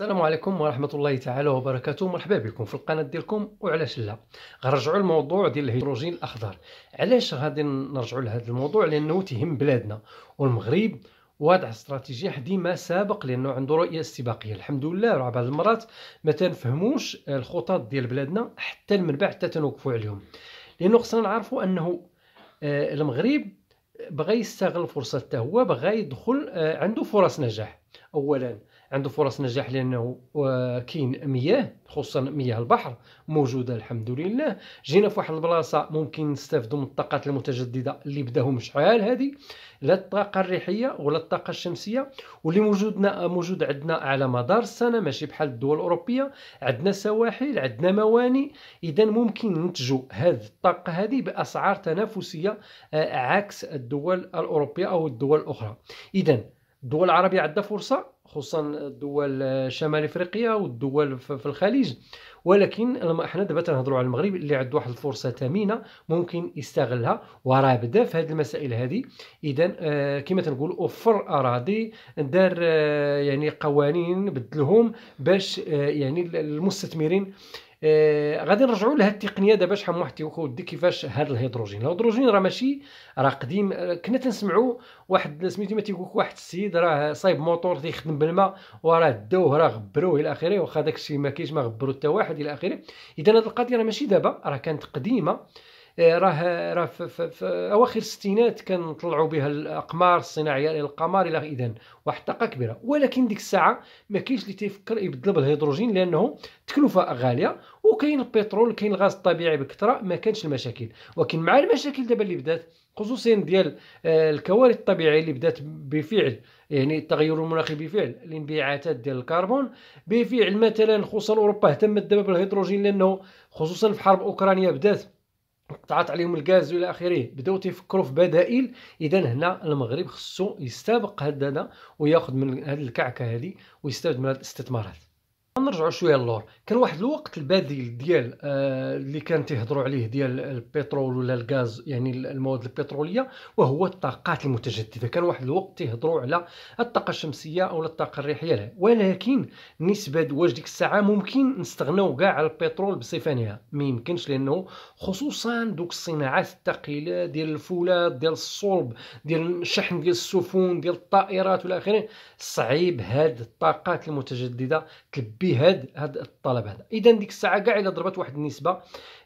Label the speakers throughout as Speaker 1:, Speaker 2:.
Speaker 1: السلام عليكم ورحمة الله تعالى وبركاته مرحبا بكم في القناة ديالكم وعلاش لا غنرجعوا للموضوع ديال الهيدروجين الأخضر علاش غادي نرجعوا لهذا الموضوع لأنه تهم بلادنا والمغرب وضع استراتيجيه ديما سابق لانه عنده رؤيه استباقيه الحمد لله راه بعض المرات ما تنفهموش الخطط ديال بلادنا حتى بعد حتى تنوقفوا عليهم لانه خصنا نعرفوا انه آه، المغرب بغى يستغل الفرصه حتى هو بغى يدخل آه، عنده فرص نجاح اولا عنده فرص نجاح لانه آه، كاين مياه خصوصا مياه البحر موجوده الحمد لله جينا في واحد البلاصه ممكن نستافدوا من الطاقات المتجدده اللي بداهم شحال هذه لا الطاقه الريحيه ولا الطاقه الشمسيه واللي موجودنا موجود عندنا على مدار السنه ماشي بحال الدول الاوروبيه عندنا سواحل عندنا موانئ اذا ممكن ننتجوا هذه الطاقه هذه باسعار تنافسيه آه، عكس الدول الاوروبيه او الدول الاخرى اذا الدول العربيه عندها فرصه خصوصا الدول شمال افريقيا والدول في الخليج ولكن احنا دابا تنهضروا على المغرب اللي عنده واحد الفرصه ثمينه ممكن يستغلها وراه بدا في هذه المسائل هذه اذا آه، كما تنقول اوفر اراضي دار آه، يعني قوانين بدلهم باش آه، يعني المستثمرين آه غادي نرجعوا لهاد التقنيه دابا شحال من واحد يقول دي كيفاش هاد الهيدروجين الهيدروجين راه ماشي راه قديم آه، كنا تنسمعوا واحد سميتو ما تيقول واحد السيد راه صايب موطور تيخدم بالماء وراه داوه راه غبروه الى اخره واخا داك الشيء ما كاينش ما غبروا حتى واحد الى اخره اذا هاد القضيه راه ماشي دابا راه كانت قديمه إيه، راه راه في, في, في اواخر الستينات كان بها الاقمار الصناعيه الى القمر الى اذا واحد الطاقه كبيره ولكن ديك الساعه ما كاينش اللي تيفكر يبدل بالهيدروجين لانه تكلفه غاليه وكاين البترول كاين الغاز الطبيعي بكثره ما كانش المشاكل ولكن مع المشاكل دابا اللي بدات خصوصيا ديال آه، الكوارث الطبيعيه اللي بدات بفعل يعني التغير المناخي بفعل الانبعاثات ديال الكربون بفعل مثلا خصوصا اوروبا اهتمت دابا بالهيدروجين لانه خصوصا في حرب اوكرانيا بدات قطعت عليهم الغاز والى اخره بداو تيفكروا في بدائل اذا هنا المغرب خصو يستبق هذا وياخذ من هذه الكعكه هذه ويستافد من هذه الاستثمارات نرجعوا شويه للور كان واحد الوقت البديل ديال آه، اللي كان تيهضروا عليه ديال البترول ولا الغاز يعني المواد البتروليه وهو الطاقات المتجدده كان واحد الوقت تيهضروا على الطاقه الشمسيه او الطاقه الريحيه ولكن نسبه واش ديك الساعه ممكن نستغناو كاع على البترول بصفه نهائيه ما يمكنش لانه خصوصا دوك الصناعات الثقيله ديال الفولاذ ديال الصلب ديال الشحن ديال السفن ديال الطائرات والى اخره صعيب هاد الطاقات المتجدده تلبي في هاد هاد الطلب هذا اذا ديك الساعه كاع الا ضربت واحد النسبه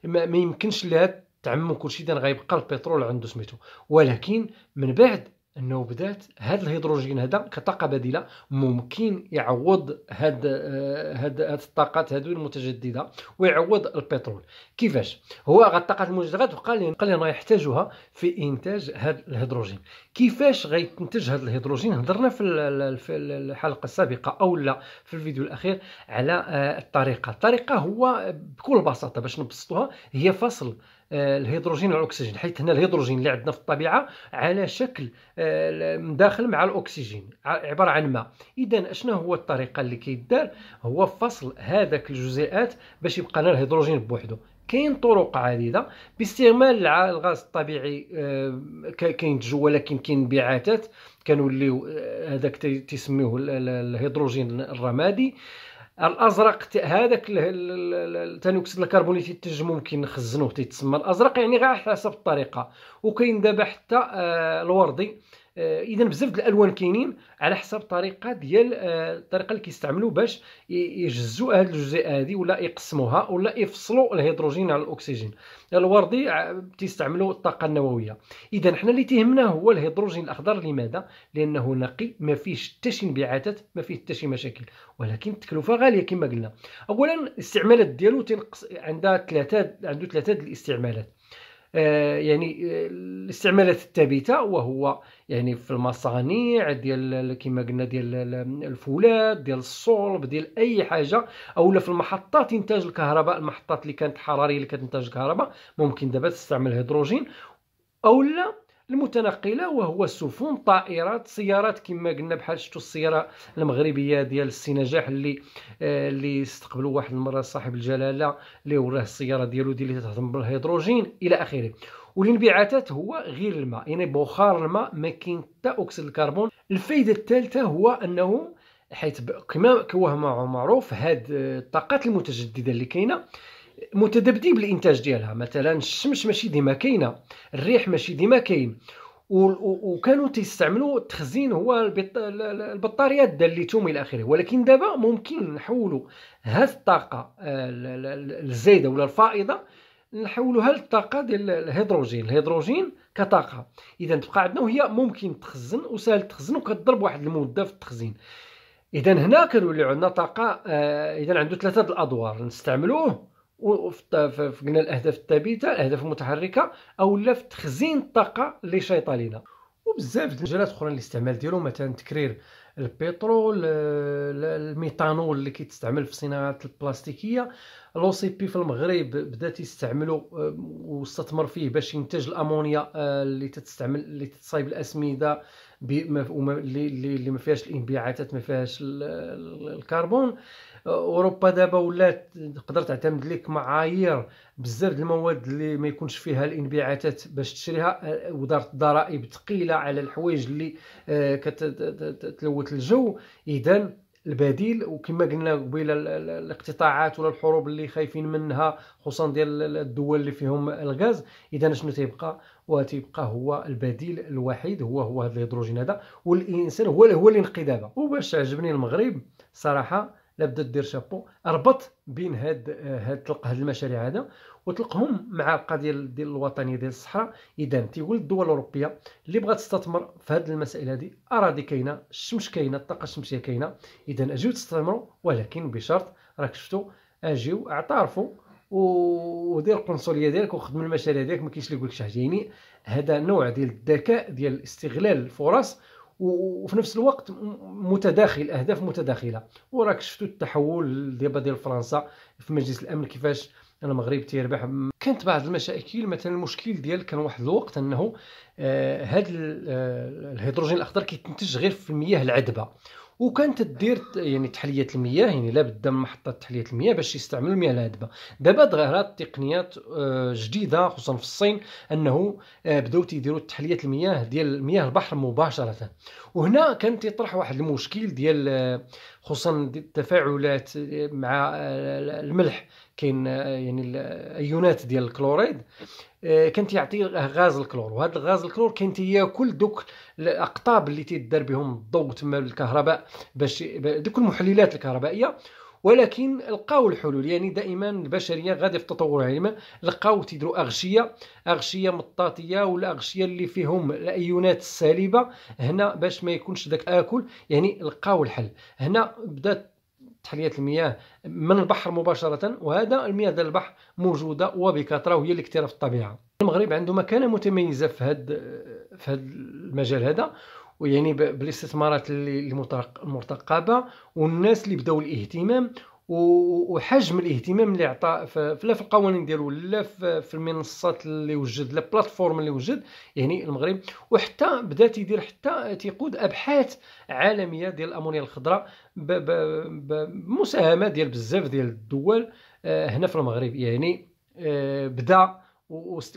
Speaker 1: ما, ما يمكنش لها تعمم كلشي اذا غيبقى البترول عنده سميتو ولكن من بعد انه بدات هذا الهيدروجين هذا كطاقه بديله ممكن يعوض هاد آه، هاد هاد الطاقات هادو المتجدده ويعوض البترول كيفاش هو الطاقات المتجدده غتبقى لنا لنا يحتاجها في انتاج هاد الهيدروجين كيفاش غيتنتج هاد الهيدروجين هضرنا في الحلقه السابقه او لا في الفيديو الاخير على آه، الطريقه الطريقه هو بكل بساطه باش نبسطوها هي فصل آه، الهيدروجين والاكسجين حيث هنا الهيدروجين اللي عندنا في الطبيعه على شكل آه، مداخل مع الاكسجين عباره عن ماء اذا اشنو هو الطريقه اللي كيدار هو فصل هذاك الجزيئات باش يبقى لنا الهيدروجين بوحدو كاين طرق عديده باستعمال الغاز الطبيعي آه، كينتجو ولكن كاين انبعاثات كنوليو هذاك تيسميوه الهيدروجين الرمادي الازرق هذاك ثاني اكسيد الكربوني تيتج ممكن نخزنوه تيتسمى الازرق يعني غير على حسب الطريقه وكاين دابا حتى آه، الوردي آه، اذا بزاف د الالوان كاينين على حسب الطريقه ديال آه، الطريقه اللي كيستعملوا باش يجزوا هذه الجزيئه هذه ولا يقسموها ولا يفصلوا الهيدروجين على الاكسجين الوردي آه، تيستعملوا الطاقه النوويه اذا حنا اللي تيهمنا هو الهيدروجين الاخضر لماذا لانه نقي ما فيهش حتى شي انبعاثات ما فيه حتى شي مشاكل ولكن التكلفه غاليه كما قلنا اولا الاستعمالات ديالو تنقص عندها ثلاثه عنده ثلاثه الاستعمالات آه، يعني آه، استعملت التابيته وهو يعني في المصانع ديال كما قلنا ديال الفولاذ ديال الصلب ديال اي حاجه اولا في المحطات انتاج الكهرباء المحطات اللي كانت حراريه اللي كتنتج الكهرباء ممكن دابا تستعمل هيدروجين اولا المتنقله وهو سفن طائرات سيارات كما قلنا بحال شفتوا السياره المغربيه ديال السي نجاح اللي آه، اللي استقبلوا واحد المره صاحب الجلاله اللي وراه السياره ديالو ديال اللي تهضم بالهيدروجين الى اخره والانبعاثات هو غير الماء يعني بخار الماء ما كاين حتى اكسيد الكربون الفائده الثالثه هو انه حيث كما هو معروف هاد الطاقات المتجدده اللي كاينه متذبذب الانتاج ديالها مثلا الشمس ماشي ديما كاينه الريح ماشي ديما كاين وكانوا تيستعملوا التخزين هو البطاريات ديال الليثيوم الى اخره ولكن دابا ممكن نحولوا هذه الطاقه الزايده ولا الفائضه نحولوها للطاقه ديال الهيدروجين الهيدروجين كطاقه اذا تبقى عندنا وهي ممكن تخزن وسهل تخزن وكتضرب واحد المده في التخزين اذا هنا كنوليو عندنا طاقه آه، اذا عنده ثلاثه الادوار نستعملوه في الاهداف الثابته الاهداف المتحركه او لا في تخزين الطاقه اللي شيطه وبزاف د المجالات اخرى الاستعمال ديالو مثلا تكرير البترول آه، الميثانول اللي كيتستعمل في الصناعه البلاستيكيه لو سي بي في المغرب بدا تيستعملو آه، واستثمر فيه باش ينتج الامونيا آه، اللي تتستعمل اللي تتصايب الاسمده اللي ما فيهاش الانبعاثات ما فيهاش الكربون اوروبا دابا ولات تقدر تعتمد لك معايير بزاف المواد اللي ما يكونش فيها الانبعاثات باش تشريها آه، ودارت ضرائب ثقيله على الحوايج اللي آه، كتلوث الجو اذا البديل وكما قلنا قبيله الاقتطاعات ولا الحروب اللي خايفين منها خصوصا ديال الدول اللي فيهم الغاز اذا شنو تيبقى وتيبقى هو البديل الوحيد هو هو هذا الهيدروجين هذا والانسان هو هو اللي نقي دابا وباش عجبني المغرب صراحه لابد دير شابو ربط بين هاد هاد تلقى هاد المشاريع هذا وتلقهم مع القضيه ديال الوطنيه ديال الصحراء اذا تيقول الدول الاوروبيه اللي بغات تستثمر في هاد المسائل هذه اراضي كاينه الشمس كاينه الطاقه الشمسيه كاينه اذا اجيو تستثمروا ولكن بشرط راك شفتوا اجيو اعترفوا ودير القنصليه ديالك وخدم المشاريع ديالك ما كاينش اللي يقول لك شي حاجه يعني هذا نوع ديال الذكاء ديال استغلال الفرص وفي نفس الوقت متداخل اهداف متداخله وراك شفتوا التحول دابا ديال فرنسا في مجلس الامن كيفاش المغرب تيربح كانت بعض المشاكل مثلا المشكل ديال كان واحد الوقت انه هذا آه، آه، الهيدروجين الاخضر كيتنتج غير في المياه العذبه وكانت دير يعني تحليه المياه يعني لا بد من محطه تحليه المياه باش يستعملوا المياه الهادبه دابا ظهرت تقنيات آه، جديده خصوصا في الصين انه آه، بداو تيديروا تحليه المياه ديال مياه البحر مباشره وهنا كان تيطرح واحد المشكل ديال آه، خصوصا التفاعلات مع الملح كاين يعني الايونات ديال الكلوريد آه، كانت يعطي غاز الكلور وهذا الغاز الكلور كان تياكل دوك الاقطاب اللي تيدار بهم الضوء تما الكهرباء باش دوك المحللات الكهربائيه ولكن لقاو الحلول يعني دائما البشريه غادي في التطور العلمي لقاو تيديروا اغشيه اغشيه مطاطيه ولا اغشيه اللي فيهم الايونات السالبه هنا باش ما يكونش داك اكل يعني لقاو الحل هنا بدات تحليات المياه من البحر مباشره وهذا المياه ديال البحر موجوده وبكثره وهي اللي في الطبيعه المغرب عنده مكانه متميزه في هذا في هذا المجال هذا ويعني بالاستثمارات اللي المرتقبه والناس اللي بداو الاهتمام وحجم الاهتمام اللي عطى لا في القوانين ديالو لا في المنصات اللي وجد لا بلاتفورم اللي وجد يعني المغرب وحتى بدا تيدير حتى تيقود ابحاث عالميه ديال الامونيا الخضراء بمساهمه ديال بزاف ديال الدول آه، هنا في المغرب يعني آه، بدا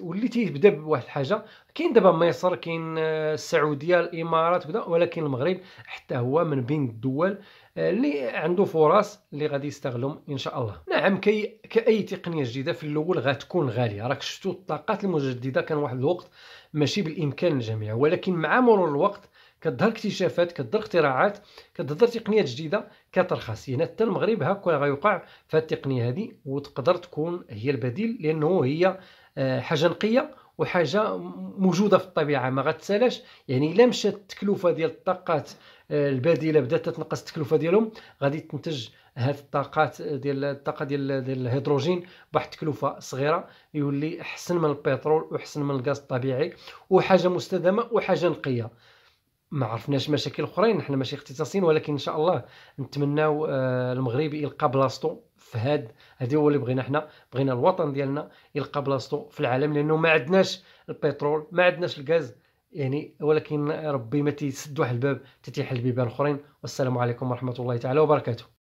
Speaker 1: وليتي تبدا بواحد الحاجه كاين دابا مصر كاين آه، السعوديه الامارات وكذا ولكن المغرب حتى هو من بين الدول آه، اللي عنده فرص اللي غادي يستغلهم ان شاء الله نعم كي كاي تقنيه جديده في الاول غتكون غاليه راك شفتوا الطاقات المجدده كان واحد الوقت ماشي بالامكان الجميع ولكن مع مرور الوقت كظهر اكتشافات كظهر اختراعات كظهر تقنيات جديده كترخص هنا حتى المغرب هكا غيوقع في التقنيه هذه وتقدر تكون هي البديل لانه هي آه، حاجه نقيه وحاجه موجوده في الطبيعه ما غتسالاش يعني الا مشات التكلفه ديال الطاقات آه، البديله بدات تنقص التكلفه ديالهم غادي تنتج هذه الطاقات آه، ديال الطاقه ديال الهيدروجين بواحد التكلفه صغيره يولي احسن من البترول واحسن من الغاز الطبيعي وحاجه مستدامه وحاجه نقيه ما عرفناش مشاكل اخرين حنا ماشي اختصاصيين ولكن ان شاء الله نتمناو آه، المغربي يلقى بلاصتو في هاد هذا هو اللي بغينا حنا بغينا الوطن ديالنا يلقى بلاصتو في العالم لانه ما عندناش البترول ما عندناش الغاز يعني ولكن ربي ما تيسد واحد الباب تتيح بيبان اخرين والسلام عليكم ورحمه الله تعالى وبركاته